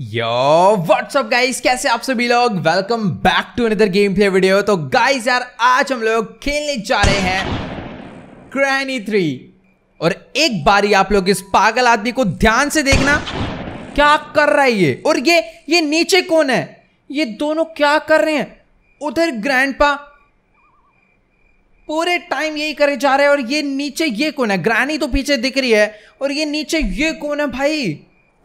यो WhatsApp guys कैसे आप सभी लोग welcome back to another game play video तो गाइस यार आज हम लोग खेलने जा रहे हैं क्रैनी थ्री और एक बारी आप लोग इस पागल आदमी को ध्यान से देखना क्या कर रहा है ये और ये ये नीचे कौन है ये दोनों क्या कर रहे हैं उधर ग्रैंडपा पूरे टाइम यही करे जा रहे हैं और ये नीचे ये कौन है ग्रैनी तो पीछे दिख रही है और ये नीचे ये कौन है भाई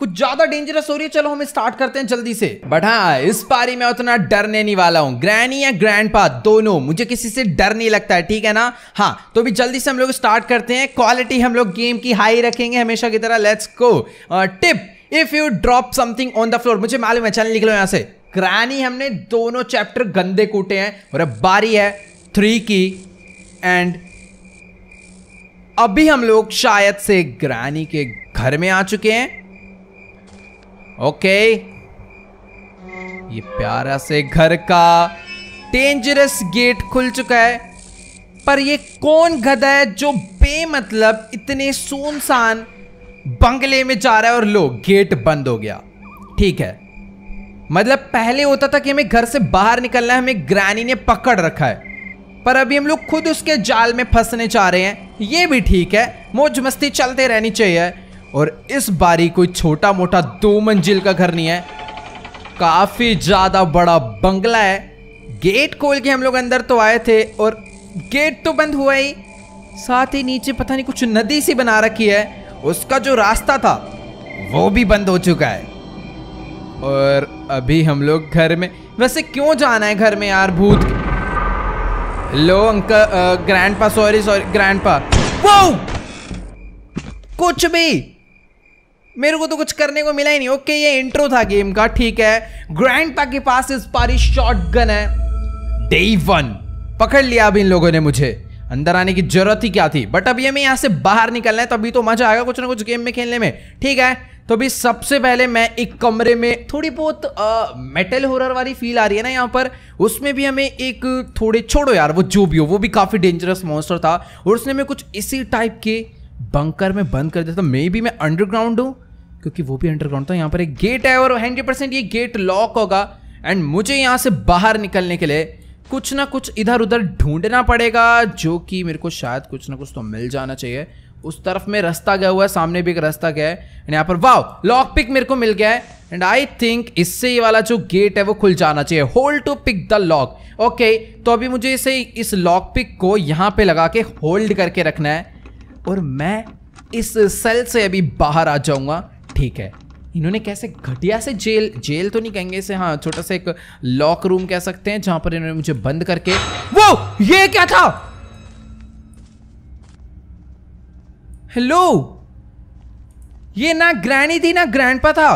कुछ ज्यादा डेंजरस हो रही है चलो हम स्टार्ट करते हैं जल्दी से बट हाँ इस पारी में उतना डरने नहीं वाला हूँ ग्रैनी या ग्रैंड दोनों मुझे किसी से डर नहीं लगता है ठीक है ना हाँ तो भी जल्दी से हम लोग स्टार्ट करते हैं क्वालिटी हम लोग गेम की हाई रखेंगे हमेशा की तरह लेट्स को tip if you drop something on the floor मुझे मालूम है चल निकलो यहाँ से ग्रैनी हमने दोनों चैप्टर गंदे कूटे हैं और अब बारी है थ्री की एंड अभी हम लोग शायद से ग्रैनी के घर में आ चुके हैं ओके ये प्यारा से घर का डेंजरस गेट खुल चुका है पर ये कौन गधा है जो बेमतलब इतने सुनसान बंगले में जा रहा है और लो गेट बंद हो गया ठीक है मतलब पहले होता था कि हमें घर से बाहर निकलना है हमें ग्रैनी ने पकड़ रखा है पर अभी हम लोग खुद उसके जाल में फंसने जा रहे हैं ये भी ठीक है मौज मस्ती चलते रहनी चाहिए और इस बारी कोई छोटा मोटा दो मंजिल का घर नहीं है काफी ज्यादा बड़ा बंगला है गेट खोल के हम लोग अंदर तो आए थे और गेट तो बंद हुआ ही साथ ही नीचे पता नहीं कुछ नदी सी बना रखी है उसका जो रास्ता था वो भी बंद हो चुका है और अभी हम लोग घर में वैसे क्यों जाना है घर में यार भूत लो uncle grandpa sorry sorry grandpa वो कुछ भी मेरे को तो कुछ करने को मिला ही नहीं ओके ये इंट्रो था गेम का ठीक है ग्रैंड पा के पास इस पारी गन है डे वन पकड़ लिया अब इन लोगों ने मुझे अंदर आने की जरूरत ही क्या थी बट अभी हमें यहाँ से बाहर निकलना है तभी तो मजा आएगा कुछ ना कुछ गेम में खेलने में ठीक है तो अभी सबसे पहले मैं एक कमरे में थोड़ी बहुत आ, मेटल होरर वाली फील आ रही है ना यहाँ पर उसमें भी हमें एक थोड़े छोड़ो यार वो जो भी हो वो भी काफ़ी डेंजरस मॉन्स्टर था और उसने में कुछ इसी टाइप के बंकर में बंद कर देता मे तो बी मैं अंडरग्राउंड हूँ क्योंकि वो भी अंडरग्राउंड था तो यहाँ पर एक गेट है और हंड्रेड परसेंट ये गेट लॉक होगा एंड मुझे यहाँ से बाहर निकलने के लिए कुछ ना कुछ इधर उधर ढूंढना पड़ेगा जो कि मेरे को शायद कुछ ना कुछ तो मिल जाना चाहिए उस तरफ में रास्ता गया हुआ है सामने भी एक रास्ता गया है एंड यहाँ पर वाह लॉक पिक मेरे को मिल गया है एंड आई थिंक इससे ये वाला जो गेट है वो खुल जाना चाहिए hold to pick the lock okay तो अभी मुझे इसे इस लॉक पिक को यहाँ पे लगा के होल्ड करके रखना है और मैं इस सेल से अभी बाहर आ जाऊंगा ठीक है इन्होंने कैसे घटिया से जेल जेल तो नहीं कहेंगे इसे हाँ छोटा सा एक लॉक रूम कह सकते हैं जहां पर इन्होंने मुझे बंद करके वो ये क्या था हेलो ये ना ग्रैनी थी ना ग्रैंडपा था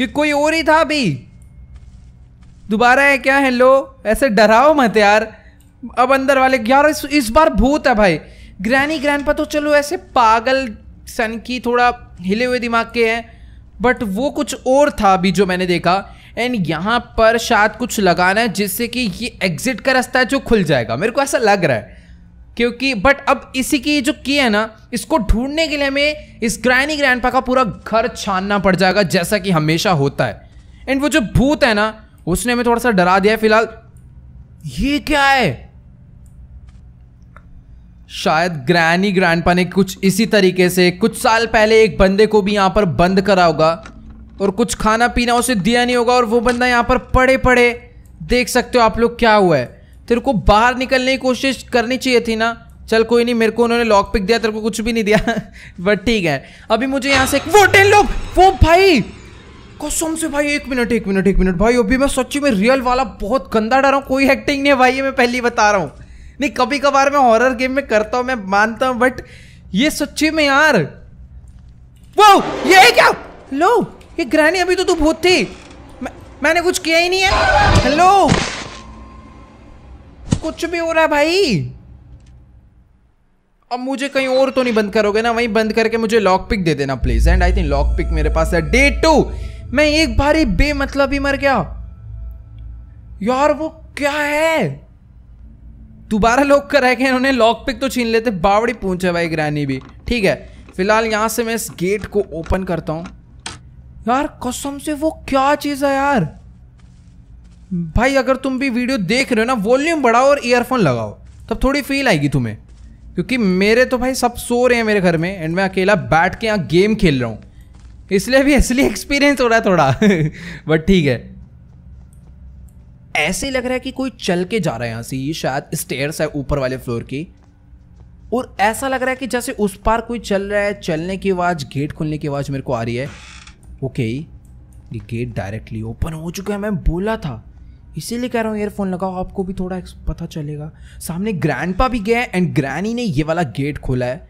ये कोई और ही था अभी दोबारा है क्या हेलो ऐसे डराओ मत यार अब अंदर वाले यार इस, इस बार भूत है भाई ग्रैनी ग्रैंडपा तो चलो ऐसे पागल सन की थोड़ा हिले हुए दिमाग के हैं बट वो कुछ और था अभी जो मैंने देखा एंड यहाँ पर शायद कुछ लगाना है जिससे कि ये एग्जिट का रास्ता है जो खुल जाएगा मेरे को ऐसा लग रहा है क्योंकि बट अब इसी की जो की है ना इसको ढूंढने के लिए हमें इस ग्रैनी ग्रैंडपा का पूरा घर छानना पड़ जाएगा जैसा कि हमेशा होता है एंड वो जो भूत है ना उसने हमें थोड़ा सा डरा दिया है फिलहाल ये क्या है शायद ग्रैनी ग्रैंडपा ने कुछ इसी तरीके से कुछ साल पहले एक बंदे को भी यहाँ पर बंद करा होगा और कुछ खाना पीना उसे दिया नहीं होगा और वो बंदा यहाँ पर पड़े पड़े देख सकते हो आप लोग क्या हुआ है तेरे को बाहर निकलने की कोशिश करनी चाहिए थी ना चल कोई नहीं मेरे को उन्होंने लॉक पिक दिया तेरे को कुछ भी नहीं दिया बट ठीक है अभी मुझे यहाँ से वो टेन लोग वो भाई कसम से भाई एक मिनट एक मिनट एक मिनट भाई अभी मैं सच्ची में रियल वाला बहुत गंदा डर रहा हूँ कोई एक्टिंग नहीं है भाई ये मैं पहली बता रहा हूँ नहीं कभी कभार मैं हॉरर गेम में करता हूं मैं मानता हूं बट ये सच्ची में यार वो ये है क्या लो ये ग्रहणी अभी तो तू भूत थी मैं, मैंने कुछ किया ही नहीं है हेलो कुछ भी हो रहा है भाई अब मुझे कहीं और तो नहीं बंद करोगे ना वहीं बंद करके मुझे लॉक पिक दे देना please and I think lock pick मेरे पास है डे टू मैं एक बार ही बेमतलब ही मर गया यार वो क्या है दोबारा लॉक करा के इन्होंने लॉक पिक तो छीन लेते बावड़ी पूछ है भाई ग्रैनी भी ठीक है फिलहाल यहाँ से मैं इस गेट को ओपन करता हूँ यार कसम से वो क्या चीज़ है यार भाई अगर तुम भी वीडियो देख रहे हो ना वॉल्यूम बढ़ाओ और ईयरफोन लगाओ तब थोड़ी फील आएगी तुम्हें क्योंकि मेरे तो भाई सब सो रहे हैं मेरे घर में एंड मैं अकेला बैठ के यहाँ गेम खेल रहा हूँ इसलिए भी असली एक्सपीरियंस हो रहा है थोड़ा बट ठीक है ऐसे लग रहा है कि कोई चल के जा रहा है यहाँ से ये शायद स्टेयर्स है ऊपर वाले फ्लोर की और ऐसा लग रहा है कि जैसे उस पार कोई चल रहा है चलने की आवाज़ गेट खुलने की आवाज़ मेरे को आ रही है ओके ये गेट डायरेक्टली ओपन हो चुका है मैं बोला था इसीलिए कह रहा हूँ ईयरफोन लगाओ आपको भी थोड़ा पता चलेगा सामने ग्रैंडपा भी गया है एंड ग्रैनी ने ये वाला गेट खोला है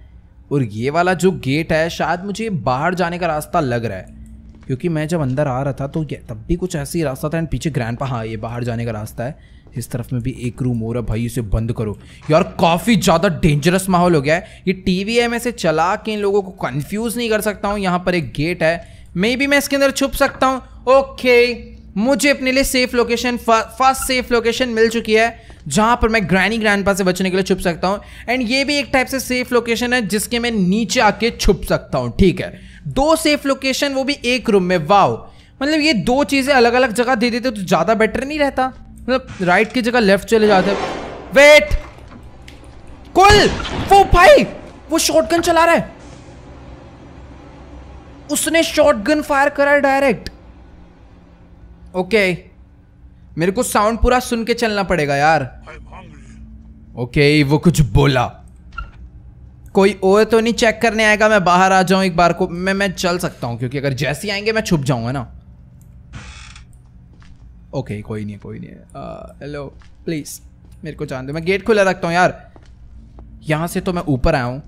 और ये वाला जो गेट है शायद मुझे बाहर जाने का रास्ता लग रहा है क्योंकि मैं जब अंदर आ रहा था तो तब भी कुछ ऐसे ही रास्ता था एंड पीछे ग्रैंड पा हाँ ये बाहर जाने का रास्ता है इस तरफ में भी एक रूम हो रहा भाई इसे बंद करो यार काफ़ी ज़्यादा डेंजरस माहौल हो गया है ये टी वी मैं से चला के इन लोगों को कन्फ्यूज़ नहीं कर सकता हूँ यहाँ पर एक गेट है मे बी मैं इसके अंदर छुप सकता हूँ ओके मुझे अपने लिए safe location first safe location मिल चुकी है जहाँ पर मैं ग्रैनी ग्रैंड से बचने के लिए छुप सकता हूँ एंड ये भी एक टाइप से सेफ लोकेशन है जिसके मैं नीचे आके छुप सकता हूँ ठीक है दो सेफ लोकेशन वो भी एक रूम में वाओ मतलब ये दो चीज़ें अलग अलग जगह दे देते तो ज़्यादा बेटर नहीं रहता मतलब राइट की जगह लेफ्ट चले जाते वेट कुल वो भाई वो शॉटगन चला रहा है उसने शॉटगन फायर करा डायरेक्ट ओके मेरे को साउंड पूरा सुन के चलना पड़ेगा यार ओके वो कुछ बोला कोई और तो नहीं चेक करने आएगा मैं बाहर आ जाऊं एक बार को मैं मैं चल सकता हूं क्योंकि अगर जैसे ही आएंगे मैं छुप जाऊंगा ना ओके कोई नहीं कोई नहीं हेलो प्लीज़ uh, मेरे को जान दो मैं गेट खुला रखता हूँ यार यहाँ से तो मैं ऊपर आया हूँ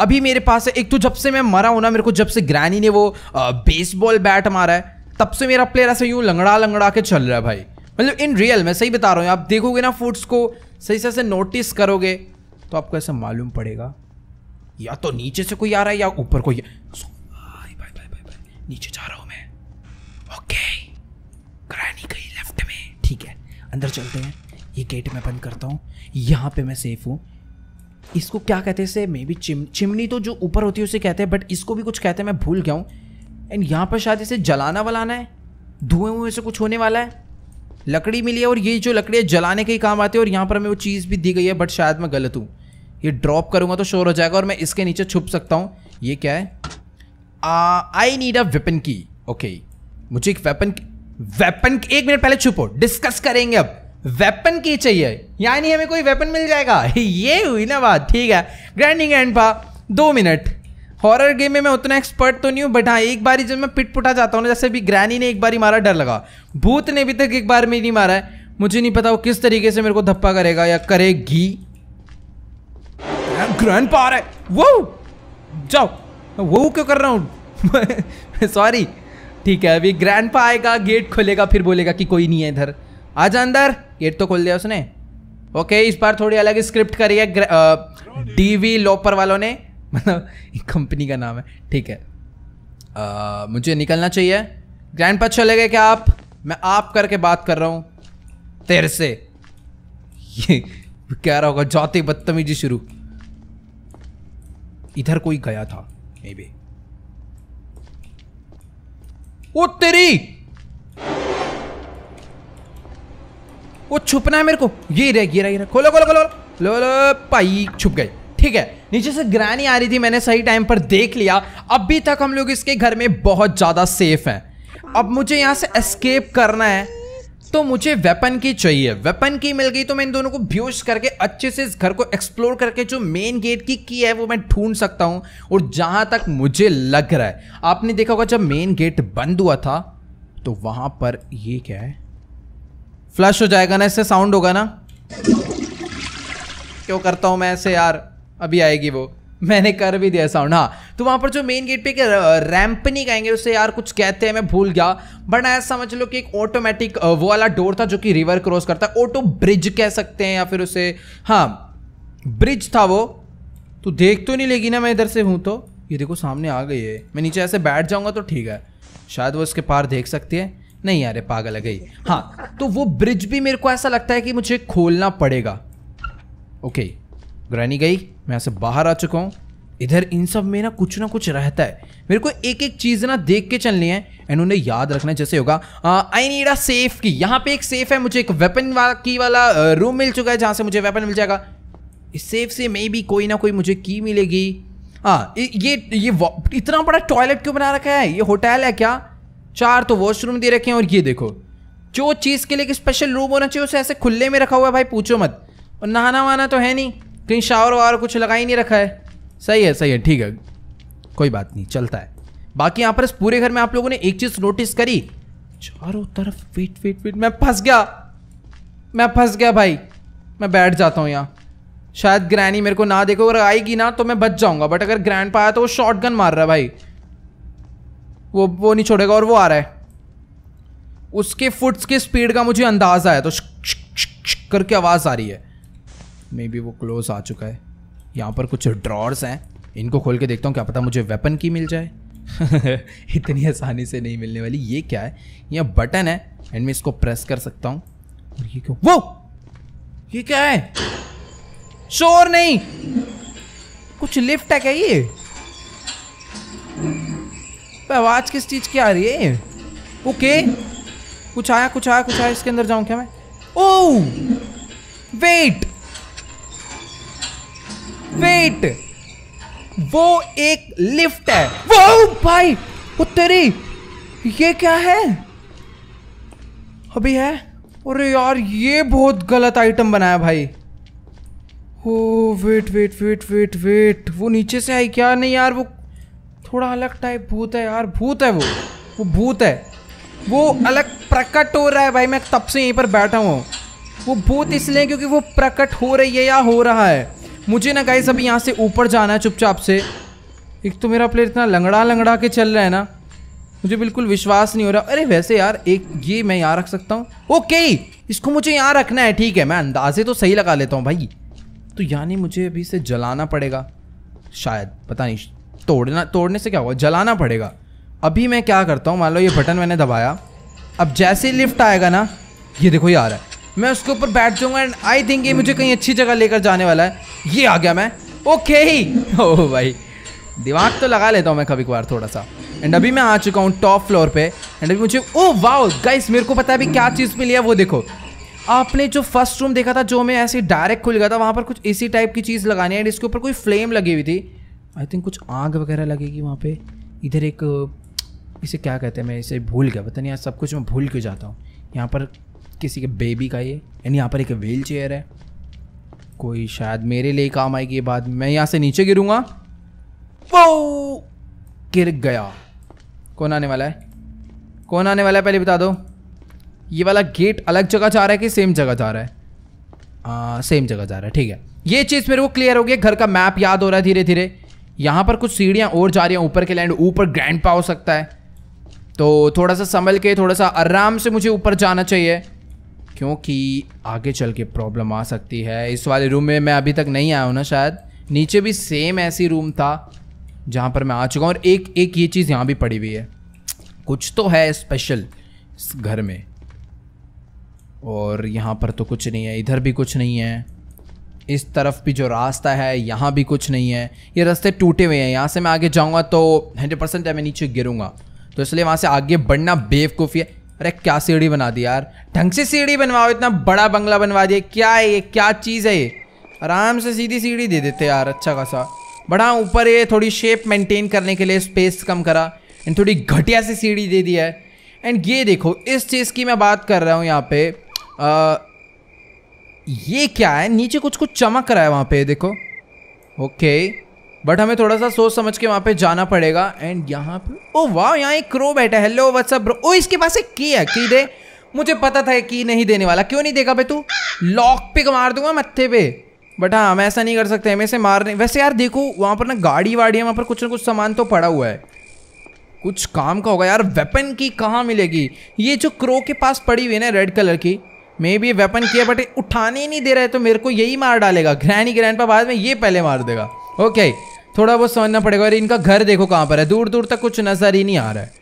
अभी मेरे पास है एक तो जब से मैं मरा हूँ ना मेरे को जब से ग्रैनी ने वो बेसबॉल uh, बैट मारा है तब से मेरा प्लेयर ऐसे यूँ लंगड़ा लंगड़ा के चल रहा है भाई मतलब इन रियल मैं सही बता रहा हूँ आप देखोगे ना फूड्स को सही से ऐसे नोटिस करोगे तो आपको ऐसा मालूम पड़ेगा या तो नीचे से कोई आ रहा है या ऊपर कोई भाई भाई भाई भाई भाई नीचे जा रहा हूँ मैं ओके ग्रैनी गई लेफ्ट में ठीक है अंदर चलते हैं ये गेट मैं बंद करता हूँ यहाँ पे मैं सेफ हूँ इसको क्या कहते हैं मे बी चिम चिमनी तो जो ऊपर होती है उसे कहते हैं बट इसको भी कुछ कहते हैं मैं भूल गया हूँ एंड यहाँ पर शायद इसे जलाना वलाना है धुएं हुएं से कुछ होने वाला है लकड़ी मिली है और ये जो लकड़ी है जलाने के ही काम आती है और यहाँ पर हमें वो चीज़ भी दी गई है बट शायद मैं गलत हूँ ये ड्रॉप करूँगा तो शोर हो जाएगा और मैं इसके नीचे छुप सकता हूँ ये क्या है आई नीड अ वेपन की ओके मुझे एक वेपन वेपन एक मिनट पहले छुपो डिस्कस करेंगे अब वेपन की चाहिए यानी हमें कोई वेपन मिल जाएगा ये हुई ना बात ठीक है ग्रैंडिंग एंड पा दो मिनट हॉरर गेम में मैं उतना एक्सपर्ट तो नहीं हूँ बट हाँ एक बार जब मैं पिट पुटा जाता हूँ ना जैसे भी ग्रैनी ने एक बार ही मारा डर लगा भूत ने अभी तक एक बार में नहीं मारा है मुझे नहीं पता वो किस तरीके से मेरे को धप्पा करेगा या करेगी ग्रैंड पार है वो जाओ वो क्यों कर रहा हूँ सॉरी ठीक है अभी ग्रैंड पा आएगा गेट खोलेगा फिर बोलेगा कि कोई नहीं है इधर आ जा अंदर गेट तो खोल दिया उसने ओके इस बार थोड़ी अलग स्क्रिप्ट करी है डी वी लोपर वालों ने मतलब कंपनी का नाम है ठीक है आ, मुझे निकलना चाहिए ग्रैंड पा चले गए क्या आप मैं आप करके बात कर रहा हूँ तेरे से ये कह रहा होगा जाते बदतमीजी शुरू इधर कोई गया था मे ओ तेरी वो छुपना है मेरे को ये रह ये रहा ये खोलो खोलो खोलो लो लो पाई छुप गए ठीक है नीचे से ग्रैनी आ रही थी मैंने सही टाइम पर देख लिया अभी तक हम लोग इसके घर में बहुत ज़्यादा सेफ हैं अब मुझे यहां से एस्केप करना है तो मुझे वेपन की चाहिए वेपन की मिल गई तो मैं इन दोनों को ब्यूज करके अच्छे से इस घर को एक्सप्लोर करके जो मेन गेट की की है वो मैं ढूंढ सकता हूं और जहां तक मुझे लग रहा है आपने देखा होगा जब मेन गेट बंद हुआ था तो वहां पर ये क्या है फ्लश हो जाएगा ना इससे साउंड होगा ना क्यों करता हूं मैं ऐसे यार अभी आएगी वो मैंने कर भी दिया साउंड हाँ तो वहाँ पर जो मेन गेट पे एक नहीं कहेंगे उससे यार कुछ कहते हैं मैं भूल गया बट ऐसा समझ लो कि एक ऑटोमेटिक वो वाला डोर था जो कि रिवर क्रॉस करता है ऑटो ब्रिज कह सकते हैं या फिर उसे हाँ ब्रिज था वो तू तो देख तो नहीं लेगी ना मैं इधर से हूँ तो ये देखो सामने आ गई है मैं नीचे ऐसे बैठ जाऊँगा तो ठीक है शायद वो उसके पार देख सकती है नहीं यार पागल है गई हाँ तो वो ब्रिज भी मेरे को ऐसा लगता है कि मुझे खोलना पड़ेगा ओके okay. ग्रैनी गई मैं यहाँ से बाहर आ चुका हूँ इधर इन सब में ना कुछ ना कुछ रहता है मेरे को एक एक चीज़ ना देख के चलनी है एंड उन्हें याद रखना जैसे होगा आई नीड अ सेफ की यहाँ पे एक सेफ है मुझे एक वेपन वा, की वाला रूम मिल चुका है जहाँ से मुझे वेपन मिल जाएगा इस सेफ से मे भी कोई ना कोई मुझे की मिलेगी हाँ ये ये इतना बड़ा टॉयलेट क्यों बना रखा है ये होटल है क्या चार तो वॉशरूम दे रखे हैं और ये देखो जो चीज़ के लिए स्पेशल रूम होना चाहिए उसे ऐसे खुले में रखा हुआ है भाई पूछो मत और नहाना वहाना तो है नहीं कहीं शावर वावर कुछ लगा ही नहीं रखा है सही है सही है ठीक है कोई बात नहीं चलता है बाकी यहाँ पर इस पूरे घर में आप लोगों ने एक चीज नोटिस करी चारों तरफ वेट वेट वेट मैं फंस गया मैं फंस गया भाई मैं बैठ जाता हूँ यहाँ शायद ग्रैनी मेरे को ना देखो अगर आएगी ना तो मैं बच जाऊंगा बट अगर ग्रैंड पाया आया तो वो शॉर्ट गन मार रहा है भाई वो वो नहीं छोड़ेगा और वो आ रहा है उसके फुट्स के स्पीड का मुझे अंदाज़ा है तो श, श, श, करके आवाज़ आ रही है मे बी वो क्लोज आ चुका है यहाँ पर कुछ ड्रॉर्स हैं इनको खोल के देखता हूँ क्या पता मुझे वेपन की मिल जाए इतनी आसानी से नहीं मिलने वाली ये क्या है यह बटन है एंड मैं इसको प्रेस कर सकता हूँ और ये क्यों वो ये क्या है शोर नहीं कुछ लिफ्ट है क्या ये आवाज किस चीज की आ रही है ओके कुछ आया कुछ आया कुछ आया इसके अंदर जाऊं क्या मैं ओ oh! वेट वेट वो एक लिफ्ट है वो भाई वो तेरी ये क्या है अभी है अरे यार ये बहुत गलत आइटम बनाया भाई ओ wait wait wait wait wait वो नीचे से आई क्या नहीं यार वो थोड़ा अलग टाइप भूत है यार भूत है वो वो भूत है वो अलग प्रकट हो रहा है भाई मैं तब से यहीं पर बैठा हूँ वो भूत इसलिए क्योंकि वो प्रकट हो रही है या हो रहा है मुझे ना गाइस अभी यहाँ से ऊपर जाना है चुपचाप से एक तो मेरा प्लेयर इतना लंगड़ा लंगड़ा के चल रहा है ना मुझे बिल्कुल विश्वास नहीं हो रहा अरे वैसे यार एक ये मैं यहाँ रख सकता हूँ ओके इसको मुझे यहाँ रखना है ठीक है मैं अंदाजे तो सही लगा लेता हूँ भाई तो यानी मुझे अभी इसे जलाना पड़ेगा शायद पता नहीं तोड़ना तोड़ने से क्या होगा जलाना पड़ेगा अभी मैं क्या करता हूँ मान लो ये बटन मैंने दबाया अब जैसे ही लिफ्ट आएगा ना ये देखो यार है मैं उसके ऊपर बैठ जाऊँगा एंड आई थिंक ये मुझे कहीं अच्छी जगह लेकर जाने वाला है ये आ गया मैं ओके ही ओ भाई दिमाग तो लगा लेता हूँ मैं कभी कभार थोड़ा सा एंड अभी मैं आ चुका हूँ टॉप फ्लोर पे एंड अभी मुझे ओ वाओ गाइस मेरे को पता है अभी क्या चीज़ मिली है वो देखो आपने जो फर्स्ट रूम देखा था जो मैं ऐसे डायरेक्ट खुल गया था वहाँ पर कुछ इसी टाइप की चीज़ लगानी है एंड इसके ऊपर कोई फ्लेम लगी हुई थी आई थिंक कुछ आग वगैरह लगेगी वहाँ पे इधर एक इसे क्या कहते हैं मैं इसे भूल गया पता नहीं यार सब कुछ मैं भूल क्यों जाता हूँ यहाँ पर किसी के बेबी का ये एंड यहाँ पर एक व्हील चेयर है कोई शायद मेरे लिए काम आएगी ये बात मैं यहाँ से नीचे गिरूँगा वो गिर गया कौन आने वाला है कौन आने वाला है पहले बता दो ये वाला गेट अलग जगह जा रहा है कि सेम जगह जा रहा है आ, सेम जगह जा रहा है ठीक है ये चीज़ मेरे को क्लियर हो गया घर का मैप याद हो रहा है धीरे धीरे यहाँ पर कुछ सीढ़ियाँ और जा रही हैं ऊपर के लैंड ऊपर ग्रैंड पा हो सकता है तो थोड़ा सा संभल के थोड़ा सा आराम से मुझे ऊपर जाना चाहिए क्योंकि आगे चल के प्रॉब्लम आ सकती है इस वाले रूम में मैं अभी तक नहीं आया हूँ ना शायद नीचे भी सेम ऐसी रूम था जहाँ पर मैं आ चुका हूँ और एक एक ये चीज़ यहाँ भी पड़ी हुई है कुछ तो है स्पेशल इस घर में और यहाँ पर तो कुछ नहीं है इधर भी कुछ नहीं है इस तरफ भी जो रास्ता है यहाँ भी कुछ नहीं है ये रास्ते टूटे हुए हैं यहाँ से मैं आगे जाऊँगा तो हंड्रेड परसेंट मैं नीचे गिरूँगा तो इसलिए वहाँ से आगे बढ़ना बेवकूफ़ी है अरे क्या सीढ़ी बना दी यार ढंग से सीढ़ी बनवाओ इतना बड़ा बंगला बनवा दिया क्या है ये क्या चीज़ है ये आराम से सीधी सीढ़ी दे देते यार अच्छा खासा बड़ा ऊपर ये थोड़ी शेप मेंटेन करने के लिए स्पेस कम करा एंड थोड़ी घटिया सी सीढ़ी दे दी है एंड ये देखो इस चीज़ की मैं बात कर रहा हूँ यहाँ पे आ, ये क्या है नीचे कुछ कुछ चमक रहा है वहाँ पे देखो ओके बट हमें थोड़ा सा सोच समझ के वहाँ पे जाना पड़ेगा एंड यहाँ पे ओ oh, वाह यहाँ एक क्रो बैठा है हेलो व्हाट्सअप ब्रो ओ इसके पास एक की है की दे मुझे पता था की नहीं देने वाला क्यों नहीं देगा भाई तू लॉक पिक मार दूंगा मत्थे पे बट हाँ हम ऐसा नहीं कर सकते हमें से मारने वैसे यार देखो वहाँ पर ना गाड़ी वाड़ी है वहाँ पर कुछ ना कुछ सामान तो पड़ा हुआ है कुछ काम का होगा यार वेपन की कहाँ मिलेगी ये जो क्रो के पास पड़ी हुई है ना रेड कलर की मे भी वेपन किया बट उठाने ही नहीं दे रहा है तो मेरे को यही मार डालेगा ग्रैनी ग्रैंड पर बाद में ये पहले मार देगा ओके थोड़ा बहुत समझना पड़ेगा और इनका घर देखो कहाँ पर है दूर दूर तक कुछ नज़र ही नहीं आ रहा है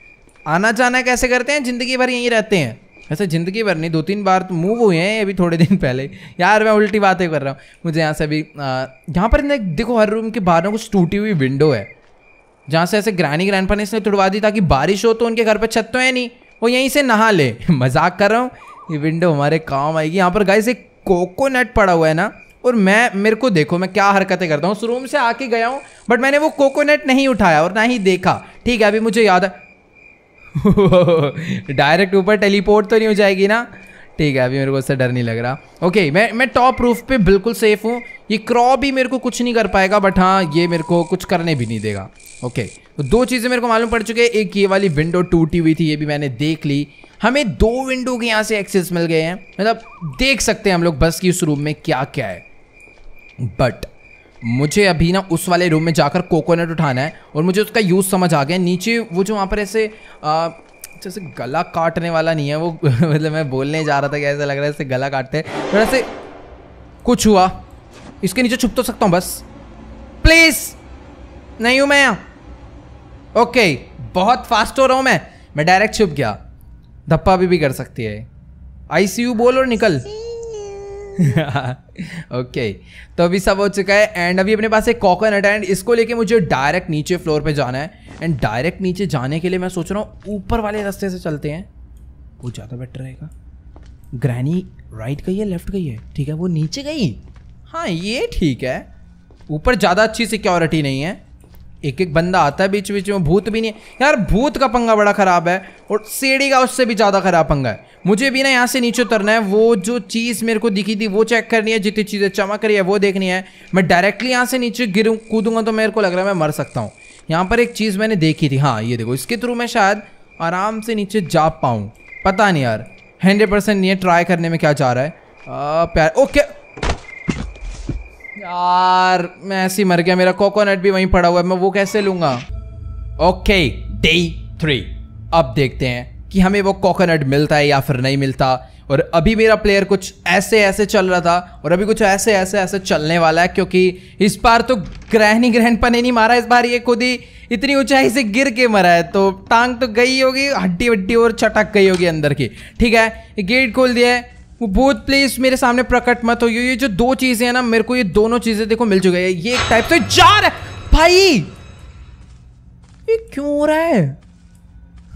आना जाना कैसे करते हैं ज़िंदगी भर यहीं रहते हैं ऐसे ज़िंदगी भर नहीं दो तीन बार तो मूव हुए हैं अभी थोड़े दिन पहले यार मैं उल्टी बातें कर रहा हूँ मुझे यहाँ से अभी यहाँ पर देखो हर रूम के बाहर कुछ टूटी हुई विंडो है जहाँ से ऐसे ग्रैनी ग्रैंड पर इसने तुड़वा दी ताकि बारिश हो तो उनके घर पर छत तो है नहीं वो यहीं से नहा ले मजाक कर रहा हूँ ये विंडो हमारे काम आएगी यहाँ पर गाय से कोकोनट पड़ा हुआ है ना और मैं मेरे को देखो मैं क्या हरकतें करता हूँ उस रूम से आके गया हूँ बट मैंने वो कोकोनट नहीं उठाया और ना ही देखा ठीक है अभी मुझे याद है डायरेक्ट ऊपर टेलीपोर्ट तो नहीं हो जाएगी ना ठीक है अभी मेरे को उससे डर नहीं लग रहा ओके मैं मैं टॉप रूफ पे बिल्कुल सेफ हूँ ये क्रॉ भी मेरे को कुछ नहीं कर पाएगा बट हाँ ये मेरे को कुछ करने भी नहीं देगा ओके तो दो चीज़ें मेरे को मालूम पड़ चुकी है एक ये वाली विंडो टूटी हुई थी ये भी मैंने देख ली हमें दो विंडो के यहाँ से एक्सेस मिल गए हैं मतलब देख सकते हैं हम लोग बस की उस रूम में क्या क्या है बट मुझे अभी ना उस वाले रूम में जाकर कोकोनट उठाना है और मुझे उसका यूज़ समझ आ गया नीचे वो जो वहाँ पर ऐसे आ, जैसे गला काटने वाला नहीं है वो मतलब मैं बोलने जा रहा था कि ऐसा लग रहा है ऐसे गला काटते हैं ऐसे कुछ हुआ इसके नीचे छुप तो सकता हूँ बस प्लीज़ नहीं हूँ मैं यहाँ ओके बहुत फास्ट हो रहा हूँ मैं मैं डायरेक्ट छुप गया धप्पा भी, भी कर सकती है आई सी यू बोल और निकल ओके तो अभी सब हो चुका है एंड अभी अपने पास एक कॉकोनट है एंड इसको लेके मुझे डायरेक्ट नीचे फ्लोर पे जाना है एंड डायरेक्ट नीचे जाने के लिए मैं सोच रहा हूँ ऊपर वाले रास्ते से चलते हैं वो ज़्यादा बेटर रहेगा ग्रैनी राइट गई है लेफ्ट गई है ठीक है वो नीचे गई हाँ ये ठीक है ऊपर ज़्यादा अच्छी सिक्योरिटी नहीं है एक एक बंदा आता है बीच बीच में भूत भी नहीं है यार भूत का पंगा बड़ा ख़राब है और सीढ़ी का उससे भी ज़्यादा ख़राब पंगा है मुझे भी ना यहाँ से नीचे उतरना है वो जो चीज़ मेरे को दिखी थी वो चेक करनी है जितनी चीज़ें चमक रही है वो देखनी है मैं डायरेक्टली यहाँ से नीचे गिरूँ कूदूंगा तो मेरे को लग रहा है मैं मर सकता हूँ यहाँ पर एक चीज़ मैंने देखी थी हाँ ये देखो इसके थ्रू मैं शायद आराम से नीचे जा पाऊँ पता नहीं यार हंड्रेड परसेंट नहीं है ट्राई करने में क्या जा रहा है आ, प्यार ओके यार मैं ऐसे ही मर गया मेरा कोकोनट भी वहीं पड़ा हुआ है मैं वो कैसे लूँगा ओके डे थ्री अब देखते हैं कि हमें वो कोकोनट मिलता है या फिर नहीं मिलता और अभी मेरा प्लेयर कुछ ऐसे ऐसे चल रहा था और अभी कुछ ऐसे ऐसे ऐसे चलने वाला है क्योंकि इस बार तो ग्रहण ही ग्रहण पने नहीं मारा इस बार ये खुद ही इतनी ऊंचाई से गिर के मरा है तो टांग तो गई होगी हड्डी वड्डी और चटक गई होगी अंदर की ठीक है गेट खोल दिया है वो बहुत प्लीज मेरे सामने प्रकट मत हो ये जो दो चीज़ें हैं ना मेरे को ये दोनों चीज़ें देखो मिल चुकी है ये एक टाइप से चार भाई ये क्यों हो रहा है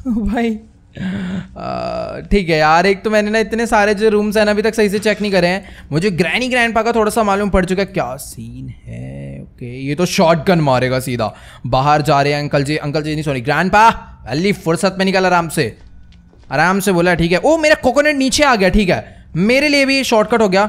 भाई Uh, ठीक है यार एक तो मैंने ना इतने सारे जो रूम्स हैं ना अभी तक सही से चेक नहीं करे हैं मुझे ग्रैनी ग्रैंड का थोड़ा सा मालूम पड़ चुका है क्या सीन है ओके ये तो शॉटगन मारेगा सीधा बाहर जा रहे हैं अंकल जी अंकल जी नहीं सॉरी पा अली फुर्सत में निकल आराम से आराम से बोला ठीक है ओ मेरा कोकोनट नीचे आ गया ठीक है मेरे लिए भी शॉर्टकट हो गया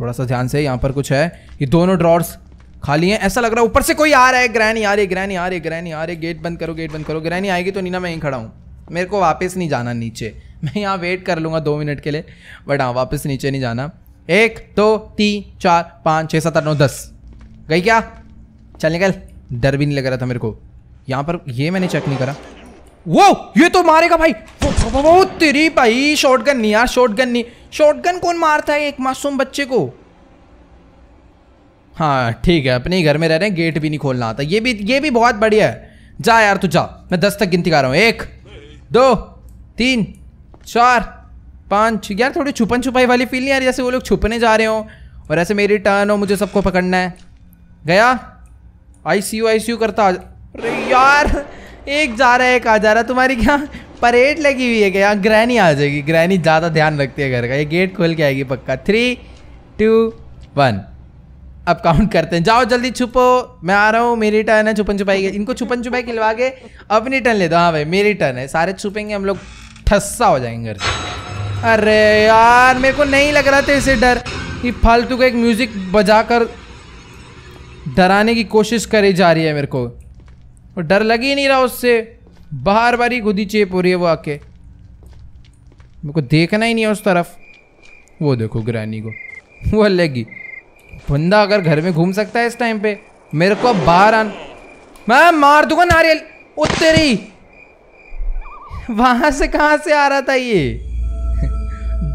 थोड़ा सा ध्यान से यहाँ पर कुछ है ये दोनों ड्रॉर्स खाली हैं ऐसा लग रहा है ऊपर से कोई आ रहा है ग्रैनी आ रही ग्रैनी आ रही ग्रैनी आ रही गेट बंद करो गेट बंद करो ग्रैनी आएगी तो नीना मैं यहीं खड़ा हूँ मेरे को वापस नहीं जाना नीचे मैं यहाँ वेट कर लूँगा दो मिनट के लिए बट हाँ वापस नीचे नहीं जाना एक दो तीन चार पाँच छः सात आठ नौ दस गई क्या चल निकल डर भी नहीं लग रहा था मेरे को यहाँ पर ये मैंने चेक नहीं करा वो ये तो मारेगा भाई वो, वो, वो तेरी भाई शॉर्ट गन नहीं यार शॉर्ट गन नहीं शॉर्ट गन कौन मारता है एक मासूम बच्चे को हाँ ठीक है अपने घर में रह रहे हैं गेट भी नहीं खोलना आता ये भी ये भी बहुत बढ़िया है जा यार तू जा मैं दस तक गिनती कर रहा हूँ एक दो तीन चार पाँच यार थोड़ी छुपन छुपाई वाली फील नहीं आ रही जैसे वो लोग छुपने जा रहे हो और ऐसे मेरी टर्न हो मुझे सबको पकड़ना है गया आई सी यू आई सी यू करता अरे यार एक जा रहा है एक आ जा रहा तुम्हारी क्या परेड लगी हुई है क्या यहाँ ग्रहणी आ जाएगी ग्रहणी ज़्यादा ध्यान रखती है घर का ये गेट खोल के आएगी पक्का थ्री टू वन अब काउंट करते हैं जाओ जल्दी छुपो मैं आ रहा हूँ मेरी टर्न है छुपन छुपाई इनको छुपन छुपाई खिलवा के अपनी टर्न ले दो हाँ भाई मेरी टर्न है सारे छुपेंगे हम लोग ठस्सा हो जाएंगे घर से अरे यार मेरे को नहीं लग रहा था इसे डर कि फालतू का एक म्यूज़िक बजा कर डराने की कोशिश करी जा रही है मेरे को और डर लग ही नहीं रहा उससे बार बार ही खुदी चेप हो रही है वो आके मेरे को देखना ही नहीं है उस तरफ वो देखो ग्रैनी को वो लगी बंदा अगर घर में घूम सकता है इस टाइम पे मेरे को अब बाहर आन मैं मार दूंगा नारियल ओ तेरी वहां से कहां से आ रहा था ये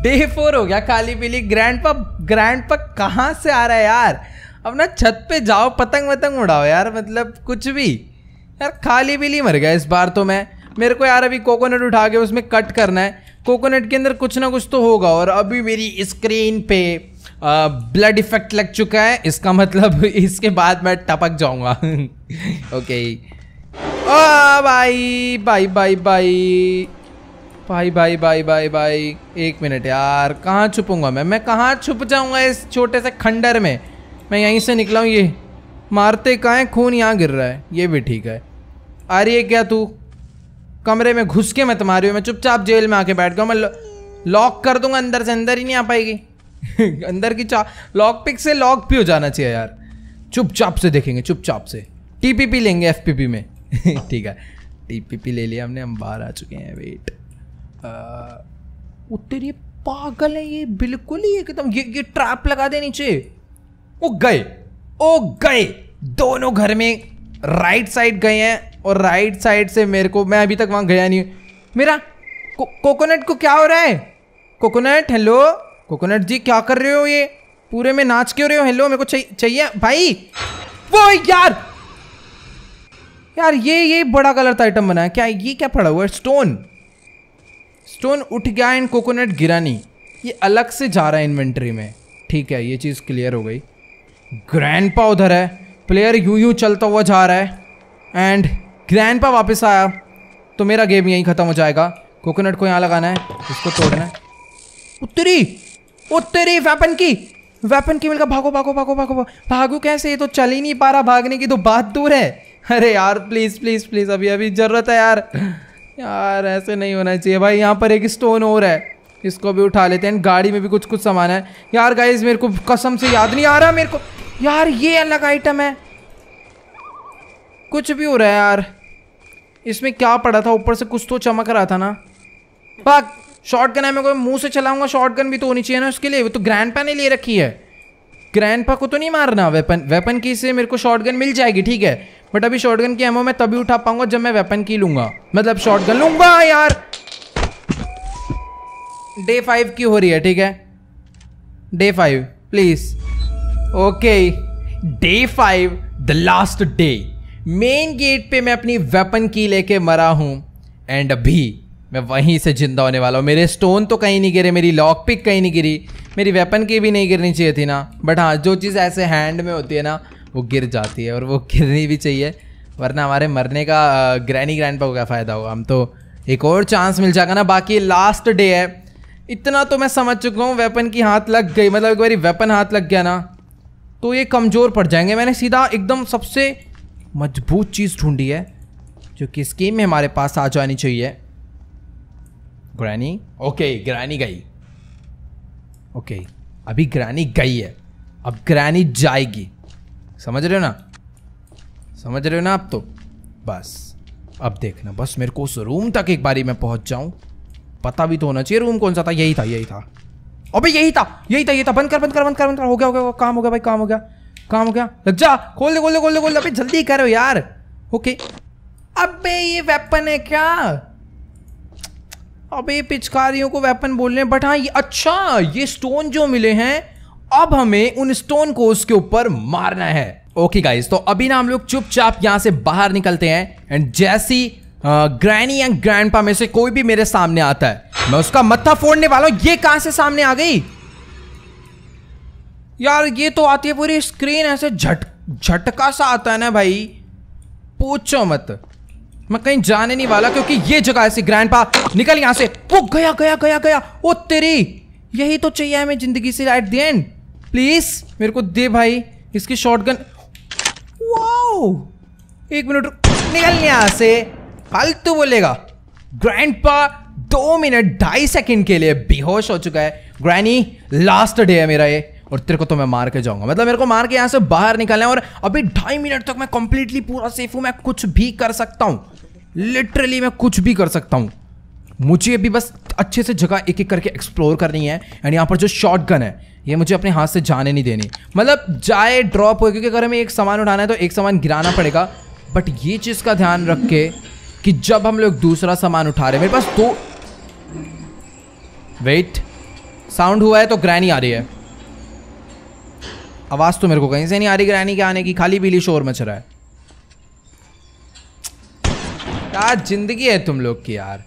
डे फोर हो गया काली पीली ग्रैंड पा ग्रैंड पा कहां से आ रहा है यार अब ना छत पे जाओ पतंग वतंग उड़ाओ यार मतलब कुछ भी यार खाली पीली मर गया इस बार तो मैं मेरे को यार अभी कोकोनट उठा के उसमें कट करना है कोकोनट के अंदर कुछ ना कुछ तो होगा और अभी मेरी स्क्रीन पे ब्लड इफेक्ट लग चुका है इसका मतलब इसके बाद मैं टपक जाऊंगा ओके ओ भाई भाई भाई भाई भाई भाई भाई भाई भाई एक मिनट यार कहाँ छुपूंगा मैं मैं कहाँ छुप जाऊंगा इस छोटे से खंडर में मैं यहीं से निकला हूँ ये मारते काएँ खून यहाँ गिर रहा है ये भी ठीक है आ रही है क्या तू कमरे में घुस के मत हूँ मैं चुपचाप जेल में आके बैठ गया मैं लॉक कर दूंगा अंदर से अंदर ही नहीं आ पाएगी अंदर की चा लॉक पिक से लॉक भी हो जाना चाहिए यार चुपचाप से देखेंगे चुपचाप से टीपीपी लेंगे एफपीपी में ठीक है टीपीपी ले लिया हमने हम बाहर आ चुके हैं वेट उत्तर ये पागल है ये बिल्कुल ही एकदम ये ये ट्रैप लगा दे नीचे वो गए ओ गए दोनों घर में राइट साइड गए हैं और राइट साइड से मेरे को मैं अभी तक वहाँ गया नहीं मेरा को, कोकोनट को क्या हो रहा है कोकोनट हेलो कोकोनट जी क्या कर रहे हो ये पूरे में नाच क्यों रहे हो हेलो मेरे को चाहिए भाई वो यार यार ये ये बड़ा गलत आइटम बना है क्या ये क्या पड़ा हुआ है स्टोन स्टोन उठ गया इन कोकोनट गिरा नहीं ये अलग से जा रहा है इन्वेंट्री में ठीक है ये चीज़ क्लियर हो गई ग्रैंड पा उधर है प्लेयर यू यू चलता हुआ जा रहा है एंड ग्रैंड पा वापस आया तो मेरा गेम यहीं ख़त्म हो जाएगा कोकोनट को यहाँ लगाना है इसको तोड़ना है उतरी ओ तेरे वेपन की वेपन की मिलकर भागो भागो भागो भागो भागो कैसे ये तो चल ही नहीं पा रहा भागने की तो बात दूर है अरे यार प्लीज़ प्लीज़ प्लीज़ अभी अभी ज़रूरत है यार यार ऐसे नहीं होना चाहिए भाई यहाँ पर एक स्टोन और है इसको भी उठा लेते हैं गाड़ी में भी कुछ कुछ सामान है यार गाइज मेरे को कसम से याद नहीं आ रहा मेरे को यार ये अलग आइटम है कुछ भी हो रहा है यार इसमें क्या पड़ा था ऊपर से कुछ तो चमक रहा था ना पक शॉर्ट गन है मैं कोई मुंह से चलाऊंगा शॉर्ट गन भी तो होनी चाहिए ना उसके लिए वो तो ग्रैंड पा ने ले रखी है ग्रैंड पा को तो नहीं मारना वेपन वेपन की से मेरे को शॉर्ट गन मिल जाएगी ठीक है बट अभी शॉर्ट गन की एमओ मैं तभी उठा पाऊंगा जब मैं वेपन की लूंगा मतलब शॉर्ट गन लूंगा यार डे फाइव की हो रही है ठीक है day five please okay day five the last day main gate पे मैं अपनी वेपन की लेके मरा हूं एंड अभी मैं वहीं से ज़िंदा होने वाला हूँ मेरे स्टोन तो कहीं नहीं गिरे मेरी लॉक पिक कहीं नहीं गिरी मेरी वेपन की भी नहीं गिरनी चाहिए थी ना बट हाँ जो चीज़ ऐसे हैंड में होती है ना वो गिर जाती है और वो गिरनी भी चाहिए वरना हमारे मरने का ग्रैनी ग्रैंड का फ़ायदा होगा हम तो एक और चांस मिल जाएगा ना बाकी लास्ट डे है इतना तो मैं समझ चुका हूँ वेपन की हाथ लग गई मतलब एक बार वेपन हाथ लग गया ना तो ये कमज़ोर पड़ जाएंगे मैंने सीधा एकदम सबसे मजबूत चीज़ ढूंढी है जो कि स्कीम में हमारे पास आ जानी चाहिए ग्रैनी ओके ग्रैनी गई ओके अभी ग्रैनी गई है अब ग्रैनी जाएगी समझ रहे हो ना समझ रहे हो ना आप तो बस अब देखना बस मेरे को उस रूम तक एक बारी मैं पहुंच जाऊं पता भी तो होना चाहिए रूम कौन सा था यही था यही था अबे यही था यही था यही था बंद कर बंद कर बंद कर बंद कर हो गया हो गया काम हो गया भाई काम हो गया काम हो गया लग जा खोल दे खोल दे खोल दे खोल दे अबे जल्दी करो यार ओके अबे ये वेपन है क्या अबे पिचकारियों को वेपन बोल रहे हैं बट हाँ ये अच्छा ये स्टोन जो मिले हैं अब हमें उन स्टोन को उसके ऊपर मारना है ओके गाइस तो अभी ना हम लोग चुपचाप यहाँ से बाहर निकलते हैं एंड जैसी ग्रैनी एंड ग्रैंडपा में से कोई भी मेरे सामने आता है मैं उसका मत्था फोड़ने वाला हूँ ये कहाँ से सामने आ गई यार ये तो आती है पूरी स्क्रीन ऐसे झट झटका सा आता है ना भाई पूछो मत मैं कहीं जाने नहीं वाला क्योंकि ये जगह ऐसी ग्रैंड पा निकल यहाँ से वो गया गया गया गया ओ तेरी यही तो चाहिए हमें जिंदगी से एट दी एंड प्लीज मेरे को दे भाई इसकी शॉर्ट गन एक मिनट निकल यहाँ से तो बोलेगा ग्रैंड पा दो मिनट ढाई सेकंड के लिए बेहोश हो चुका है ग्रैनी लास्ट डे है मेरा ये और तेरे को तो मैं मार के जाऊंगा मतलब मेरे को मार के यहाँ से बाहर निकलना है और अभी ढाई मिनट तक मैं कंप्लीटली पूरा सेफ हूँ मैं कुछ भी कर सकता हूँ लिटरली मैं कुछ भी कर सकता हूँ मुझे अभी बस अच्छे से जगह एक एक करके एक्सप्लोर करनी है एंड यहाँ पर जो शॉर्ट गन है ये मुझे अपने हाथ से जाने नहीं देनी मतलब जाए ड्रॉप हो क्योंकि अगर हमें एक सामान उठाना है तो एक सामान गिराना पड़ेगा बट ये चीज़ का ध्यान रख के कि जब हम लोग दूसरा सामान उठा रहे मेरे पास दो वेट साउंड हुआ है तो ग्रैनी आ रही है आवाज़ तो मेरे को कहीं से नहीं आ रही ग्रैनी के आने की खाली पीली शोर मच रहा है क्या जिंदगी है तुम लोग की यार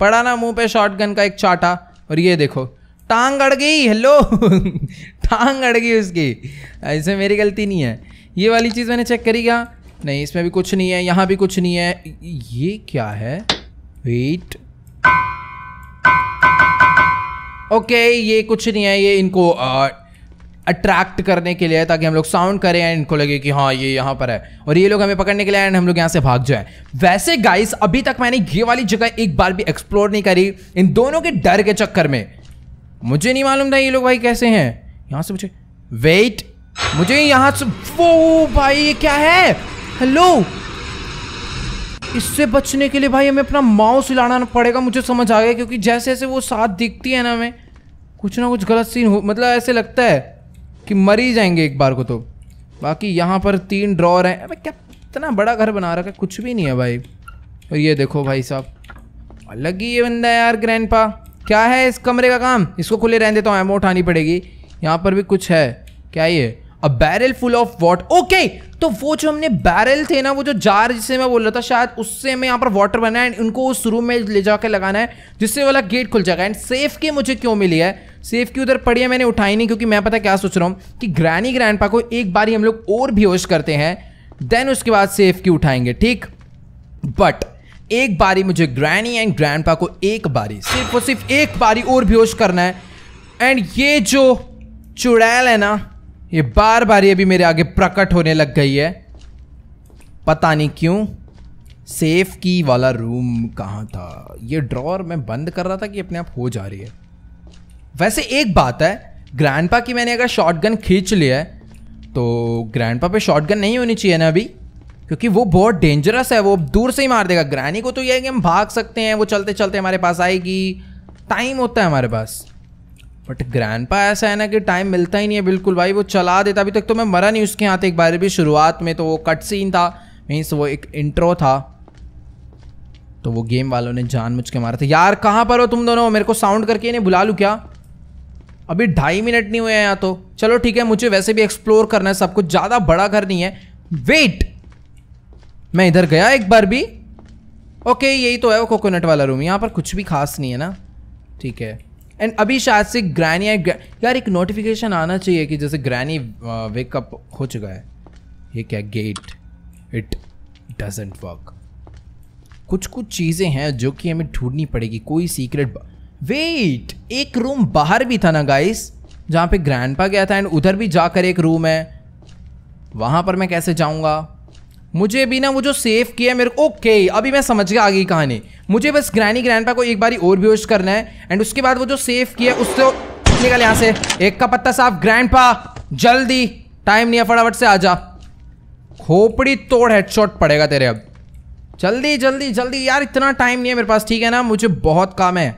पड़ा ना मुंह पे शॉटगन का एक चाटा और ये देखो टांग अड़ गई हेलो टांग अड़ गई उसकी ऐसे मेरी गलती नहीं है ये वाली चीज़ मैंने चेक करी क्या नहीं इसमें भी कुछ नहीं है यहाँ भी कुछ नहीं है ये क्या है वेट ओके ये कुछ नहीं है ये इनको आ, अट्रैक्ट करने के लिए ताकि हम लोग साउंड करें एंड इनको लगे कि हाँ ये यहाँ पर है और ये लोग हमें पकड़ने के लिए एंड हम लोग यहाँ से भाग जाए वैसे गाइस अभी तक मैंने ये वाली जगह एक बार भी एक्सप्लोर नहीं करी इन दोनों के डर के चक्कर में मुझे नहीं मालूम था ये लोग भाई कैसे हैं यहाँ से मुझे वेट मुझे यहाँ से वो भाई ये क्या है हेलो इससे बचने के लिए भाई हमें अपना माउस हिलाना पड़ेगा मुझे समझ आ गया क्योंकि जैसे जैसे वो साथ दिखती है ना हमें कुछ ना कुछ गलत सीन हो मतलब ऐसे लगता है कि मर ही जाएंगे एक बार को तो बाकी यहाँ पर तीन ड्रॉर हैं अबे क्या इतना बड़ा घर बना रखा है कुछ भी नहीं है भाई और ये देखो भाई साहब अलग ही ये बंदा है यार ग्रैंड क्या है इस कमरे का काम इसको खुले रहने देता हूँ एमो उठानी पड़ेगी यहाँ पर भी कुछ है क्या ये a barrel full of what okay तो वो जो हमने बैरल थे ना वो जो जार जिसे मैं बोल रहा था शायद उससे हमें यहाँ पर वाटर बनाना है एंड उनको उस रूम में ले जाकर लगाना है जिससे वाला गेट खुल जाएगा एंड सेफ की मुझे क्यों मिली है सेफ की उधर पड़ी है मैंने उठाई नहीं क्योंकि मैं पता क्या सोच रहा हूँ कि ग्रैनी ग्रैंड को एक बार ही हम लोग और भी होश करते हैं देन उसके बाद सेफ की उठाएंगे ठीक बट एक बारी मुझे ग्रैनी एंड ग्रैंड को एक बारी सिर्फ और सिर्फ एक बारी और बेहोश करना है एंड ये जो चुड़ैल है ना ये बार बार ये भी मेरे आगे प्रकट होने लग गई है पता नहीं क्यों सेफ की वाला रूम कहाँ था ये ड्रॉर मैं बंद कर रहा था कि अपने आप हो जा रही है वैसे एक बात है ग्रैंडपा की मैंने अगर शॉटगन खींच लिया है तो ग्रैंडपा पे शॉटगन नहीं होनी चाहिए ना अभी क्योंकि वो बहुत डेंजरस है वो दूर से ही मार देगा ग्रैनी को तो यह है कि हम भाग सकते हैं वो चलते चलते हमारे पास आएगी टाइम होता है हमारे पास बट ग्रैंड पा ऐसा है ना कि टाइम मिलता ही नहीं है बिल्कुल भाई वो चला देता अभी तक तो मैं मरा नहीं उसके हाथ एक बार भी शुरुआत में तो वो कट सीन था मीन्स वो एक इंट्रो था तो वो गेम वालों ने जान मुझ के मारा था यार कहाँ पर हो तुम दोनों मेरे को साउंड करके इन्हें बुला लूँ क्या अभी ढाई मिनट नहीं हुए हैं यहाँ तो चलो ठीक है मुझे वैसे भी एक्सप्लोर करना है सब कुछ ज़्यादा बड़ा घर नहीं है वेट मैं इधर गया एक बार भी ओके यही तो है वो कोकोनट वाला रूम यहाँ पर कुछ भी खास नहीं है ना ठीक है एंड अभी शायद से ग्रैनी यार एक नोटिफिकेशन आना चाहिए कि जैसे ग्रैनी वेकअप uh, हो चुका है ये क्या गेट इट डजेंट वर्क कुछ कुछ चीज़ें हैं जो कि हमें ढूंढनी पड़ेगी कोई सीक्रेट वेट एक रूम बाहर भी था ना गाइस जहाँ पे ग्रैंडपा गया था एंड उधर भी जाकर एक रूम है वहाँ पर मैं कैसे जाऊँगा मुझे भी ना वो जो सेव किया मेरे को ओके अभी मैं समझ गया आगे कहानी मुझे बस ग्रैनी ग्रैंडपा को एक बारी और बेहोश करना है एंड उसके बाद वो जो सेव किया उससे निकल यहाँ से एक का पत्ता साफ ग्रैंडपा जल्दी टाइम नहीं है फटाफट से जा खोपड़ी तोड़ हेडशॉट पड़ेगा तेरे अब जल्दी जल्दी जल्दी यार इतना टाइम नहीं है मेरे पास ठीक है ना मुझे बहुत काम है